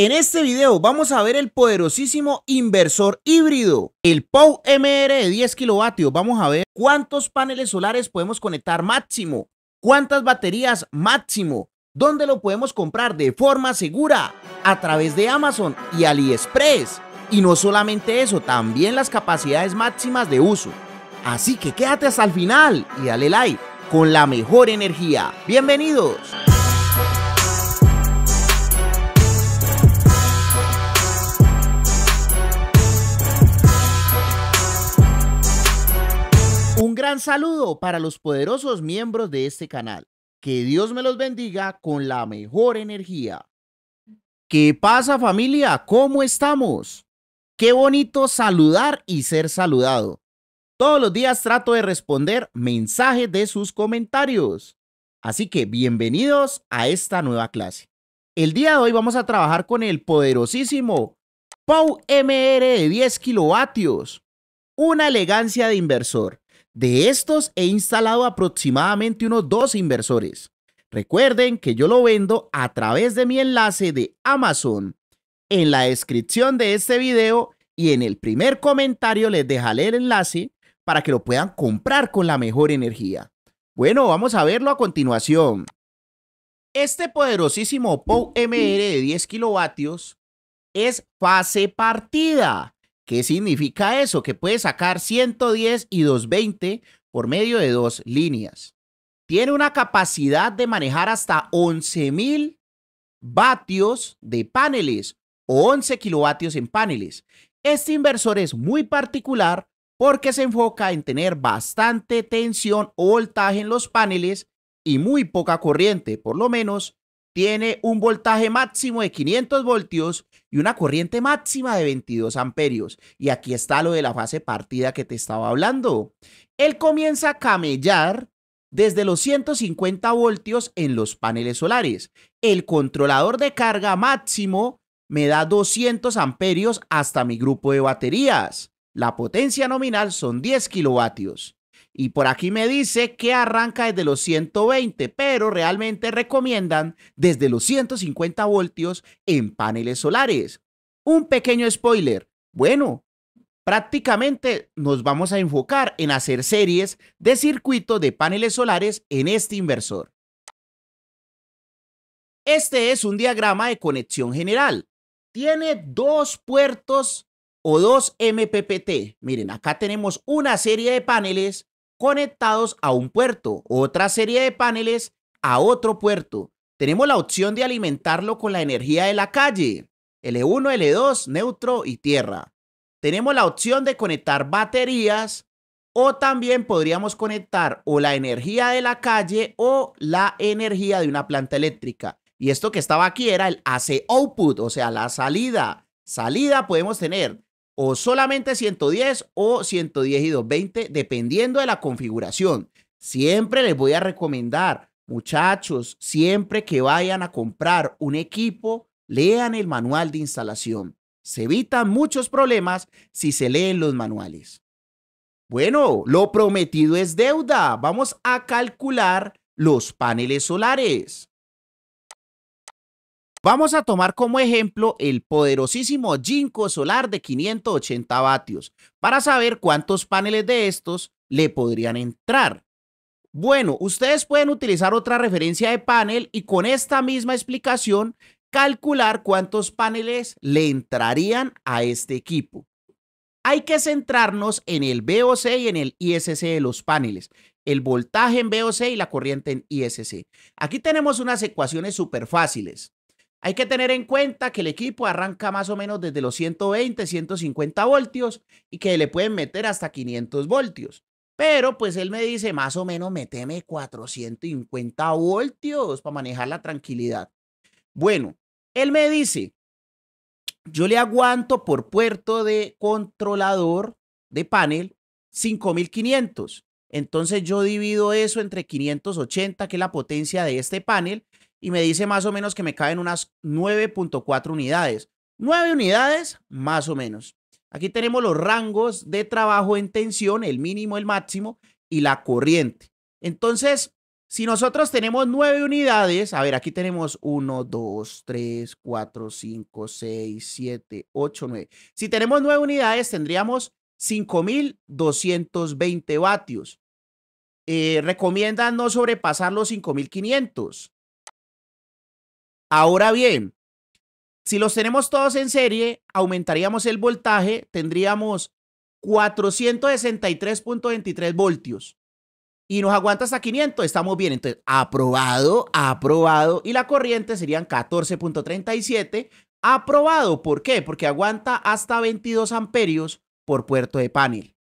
En este video vamos a ver el poderosísimo inversor híbrido, el POW MR de 10 kilovatios. Vamos a ver cuántos paneles solares podemos conectar máximo, cuántas baterías máximo, dónde lo podemos comprar de forma segura a través de Amazon y AliExpress. Y no solamente eso, también las capacidades máximas de uso. Así que quédate hasta el final y dale like con la mejor energía. Bienvenidos. saludo para los poderosos miembros de este canal. Que Dios me los bendiga con la mejor energía. ¿Qué pasa familia? ¿Cómo estamos? Qué bonito saludar y ser saludado. Todos los días trato de responder mensajes de sus comentarios. Así que bienvenidos a esta nueva clase. El día de hoy vamos a trabajar con el poderosísimo POW MR de 10 kilovatios. Una elegancia de inversor. De estos he instalado aproximadamente unos dos inversores. Recuerden que yo lo vendo a través de mi enlace de Amazon. En la descripción de este video y en el primer comentario les dejaré el enlace para que lo puedan comprar con la mejor energía. Bueno, vamos a verlo a continuación. Este poderosísimo POW de 10 kilovatios es fase partida. ¿Qué significa eso? Que puede sacar 110 y 220 por medio de dos líneas. Tiene una capacidad de manejar hasta 11.000 vatios de paneles o 11 kilovatios en paneles. Este inversor es muy particular porque se enfoca en tener bastante tensión o voltaje en los paneles y muy poca corriente, por lo menos tiene un voltaje máximo de 500 voltios y una corriente máxima de 22 amperios. Y aquí está lo de la fase partida que te estaba hablando. Él comienza a camellar desde los 150 voltios en los paneles solares. El controlador de carga máximo me da 200 amperios hasta mi grupo de baterías. La potencia nominal son 10 kilovatios. Y por aquí me dice que arranca desde los 120, pero realmente recomiendan desde los 150 voltios en paneles solares. Un pequeño spoiler. Bueno, prácticamente nos vamos a enfocar en hacer series de circuito de paneles solares en este inversor. Este es un diagrama de conexión general. Tiene dos puertos o dos MPPT. Miren, acá tenemos una serie de paneles conectados a un puerto, otra serie de paneles a otro puerto. Tenemos la opción de alimentarlo con la energía de la calle, L1, e L2, e neutro y tierra. Tenemos la opción de conectar baterías o también podríamos conectar o la energía de la calle o la energía de una planta eléctrica. Y esto que estaba aquí era el AC output, o sea, la salida. Salida podemos tener o solamente 110 o 110 y 220, dependiendo de la configuración. Siempre les voy a recomendar, muchachos, siempre que vayan a comprar un equipo, lean el manual de instalación. Se evitan muchos problemas si se leen los manuales. Bueno, lo prometido es deuda. Vamos a calcular los paneles solares. Vamos a tomar como ejemplo el poderosísimo ginkgo solar de 580 vatios para saber cuántos paneles de estos le podrían entrar. Bueno, ustedes pueden utilizar otra referencia de panel y con esta misma explicación calcular cuántos paneles le entrarían a este equipo. Hay que centrarnos en el VOC y en el ISC de los paneles, el voltaje en VOC y la corriente en ISC. Aquí tenemos unas ecuaciones súper fáciles. Hay que tener en cuenta que el equipo arranca más o menos desde los 120, 150 voltios y que le pueden meter hasta 500 voltios. Pero pues él me dice, más o menos, meteme 450 voltios para manejar la tranquilidad. Bueno, él me dice, yo le aguanto por puerto de controlador de panel 5500. Entonces yo divido eso entre 580, que es la potencia de este panel, y me dice más o menos que me caen unas 9.4 unidades. 9 unidades más o menos. Aquí tenemos los rangos de trabajo en tensión, el mínimo, el máximo y la corriente. Entonces, si nosotros tenemos 9 unidades, a ver, aquí tenemos 1, 2, 3, 4, 5, 6, 7, 8, 9. Si tenemos 9 unidades, tendríamos 5.220 vatios. Eh, recomiendan no sobrepasar los 5.500. Ahora bien, si los tenemos todos en serie, aumentaríamos el voltaje, tendríamos 463.23 voltios y nos aguanta hasta 500, estamos bien. Entonces, aprobado, aprobado. Y la corriente serían 14.37. Aprobado, ¿por qué? Porque aguanta hasta 22 amperios por puerto de panel.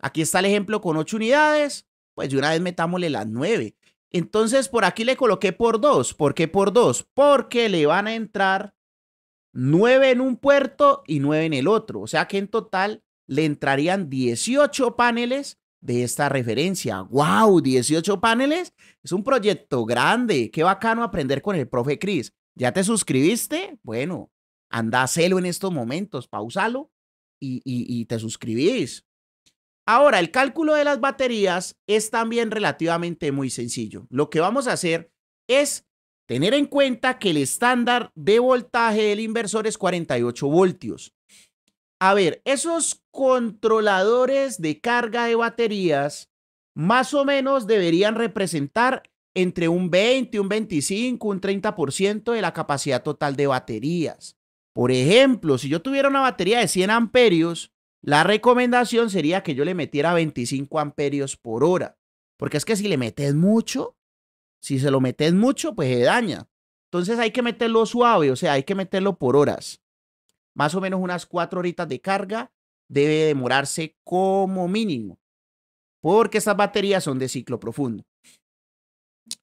Aquí está el ejemplo con 8 unidades. Pues de una vez metámosle las 9. Entonces, por aquí le coloqué por dos. ¿Por qué por dos? Porque le van a entrar nueve en un puerto y nueve en el otro. O sea que en total le entrarían 18 paneles de esta referencia. ¡Wow! 18 paneles. Es un proyecto grande. Qué bacano aprender con el profe Cris. ¿Ya te suscribiste? Bueno, andácelo en estos momentos, pausalo y, y te suscribís. Ahora, el cálculo de las baterías es también relativamente muy sencillo. Lo que vamos a hacer es tener en cuenta que el estándar de voltaje del inversor es 48 voltios. A ver, esos controladores de carga de baterías más o menos deberían representar entre un 20, un 25, un 30% de la capacidad total de baterías. Por ejemplo, si yo tuviera una batería de 100 amperios, la recomendación sería que yo le metiera 25 amperios por hora, porque es que si le metes mucho, si se lo metes mucho, pues se daña. Entonces hay que meterlo suave, o sea, hay que meterlo por horas. Más o menos unas 4 horitas de carga debe demorarse como mínimo, porque estas baterías son de ciclo profundo.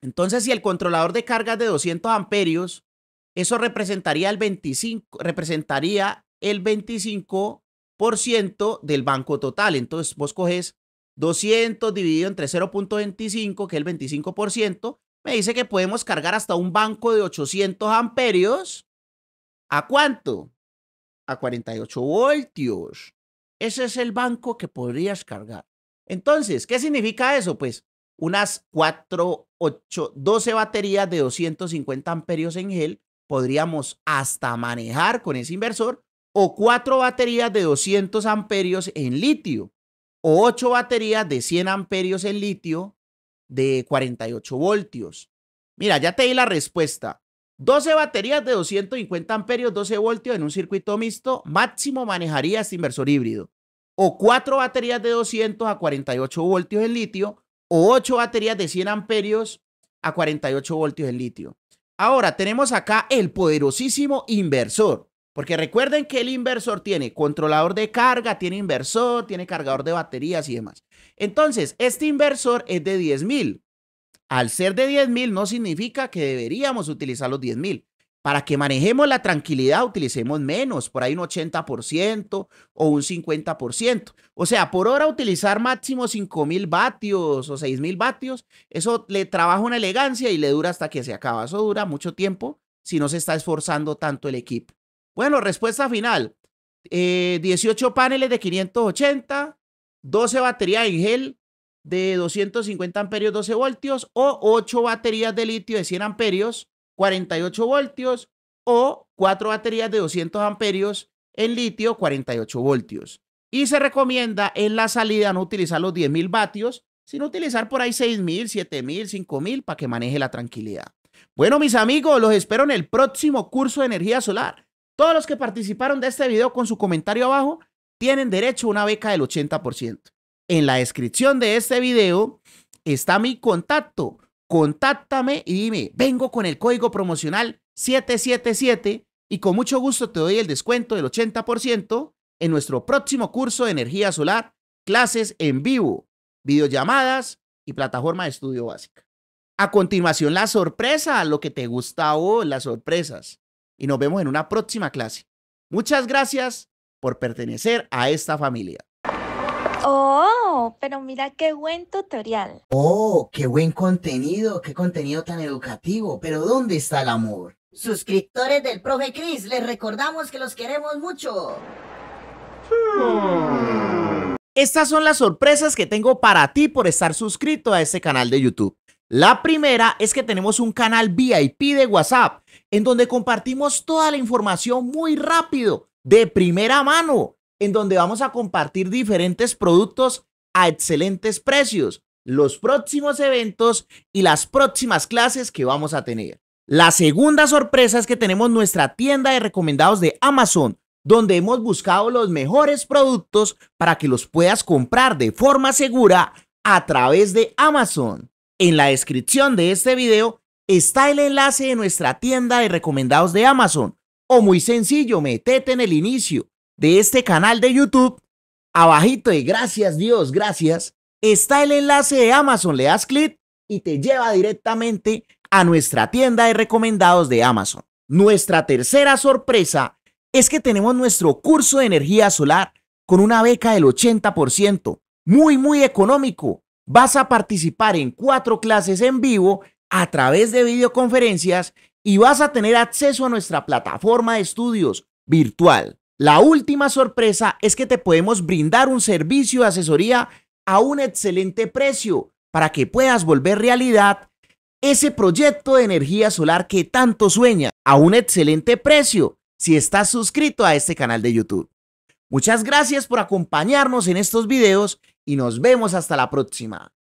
Entonces, si el controlador de es de 200 amperios, eso representaría el 25, representaría el 25 del banco total. Entonces vos coges 200 dividido entre 0.25, que es el 25%, me dice que podemos cargar hasta un banco de 800 amperios. ¿A cuánto? A 48 voltios. Ese es el banco que podrías cargar. Entonces, ¿qué significa eso? Pues unas 4, 8, 12 baterías de 250 amperios en gel podríamos hasta manejar con ese inversor o cuatro baterías de 200 amperios en litio, o ocho baterías de 100 amperios en litio de 48 voltios. Mira, ya te di la respuesta. 12 baterías de 250 amperios, 12 voltios en un circuito mixto, máximo manejaría este inversor híbrido. O cuatro baterías de 200 a 48 voltios en litio, o ocho baterías de 100 amperios a 48 voltios en litio. Ahora tenemos acá el poderosísimo inversor. Porque recuerden que el inversor tiene controlador de carga, tiene inversor, tiene cargador de baterías y demás. Entonces, este inversor es de 10,000. mil. Al ser de 10,000 mil no significa que deberíamos utilizar los 10,000. mil. Para que manejemos la tranquilidad, utilicemos menos, por ahí un 80% o un 50%. O sea, por hora utilizar máximo 5000 vatios o 6000 vatios, eso le trabaja una elegancia y le dura hasta que se acaba. Eso dura mucho tiempo si no se está esforzando tanto el equipo. Bueno, respuesta final. 18 eh, paneles de 580, 12 baterías en gel de 250 amperios, 12 voltios, o 8 baterías de litio de 100 amperios, 48 voltios, o 4 baterías de 200 amperios en litio, 48 voltios. Y se recomienda en la salida no utilizar los 10.000 vatios, sino utilizar por ahí 6.000, 7.000, 5.000 para que maneje la tranquilidad. Bueno, mis amigos, los espero en el próximo curso de energía solar. Todos los que participaron de este video con su comentario abajo tienen derecho a una beca del 80%. En la descripción de este video está mi contacto. Contáctame y dime, vengo con el código promocional 777 y con mucho gusto te doy el descuento del 80% en nuestro próximo curso de energía solar, clases en vivo, videollamadas y plataforma de estudio básica. A continuación, la sorpresa, lo que te gusta o las sorpresas y nos vemos en una próxima clase. Muchas gracias por pertenecer a esta familia. Oh, pero mira qué buen tutorial. Oh, qué buen contenido, qué contenido tan educativo. Pero ¿dónde está el amor? Suscriptores del profe Chris, les recordamos que los queremos mucho. Estas son las sorpresas que tengo para ti por estar suscrito a este canal de YouTube. La primera es que tenemos un canal VIP de WhatsApp en donde compartimos toda la información muy rápido, de primera mano, en donde vamos a compartir diferentes productos a excelentes precios, los próximos eventos y las próximas clases que vamos a tener. La segunda sorpresa es que tenemos nuestra tienda de recomendados de Amazon, donde hemos buscado los mejores productos para que los puedas comprar de forma segura a través de Amazon. En la descripción de este video está el enlace de nuestra tienda de recomendados de Amazon. O muy sencillo, metete en el inicio de este canal de YouTube. Abajito de gracias Dios, gracias, está el enlace de Amazon. Le das clic y te lleva directamente a nuestra tienda de recomendados de Amazon. Nuestra tercera sorpresa es que tenemos nuestro curso de energía solar con una beca del 80%. Muy, muy económico. Vas a participar en cuatro clases en vivo a través de videoconferencias y vas a tener acceso a nuestra plataforma de estudios virtual. La última sorpresa es que te podemos brindar un servicio de asesoría a un excelente precio para que puedas volver realidad ese proyecto de energía solar que tanto sueñas a un excelente precio si estás suscrito a este canal de YouTube. Muchas gracias por acompañarnos en estos videos y nos vemos hasta la próxima.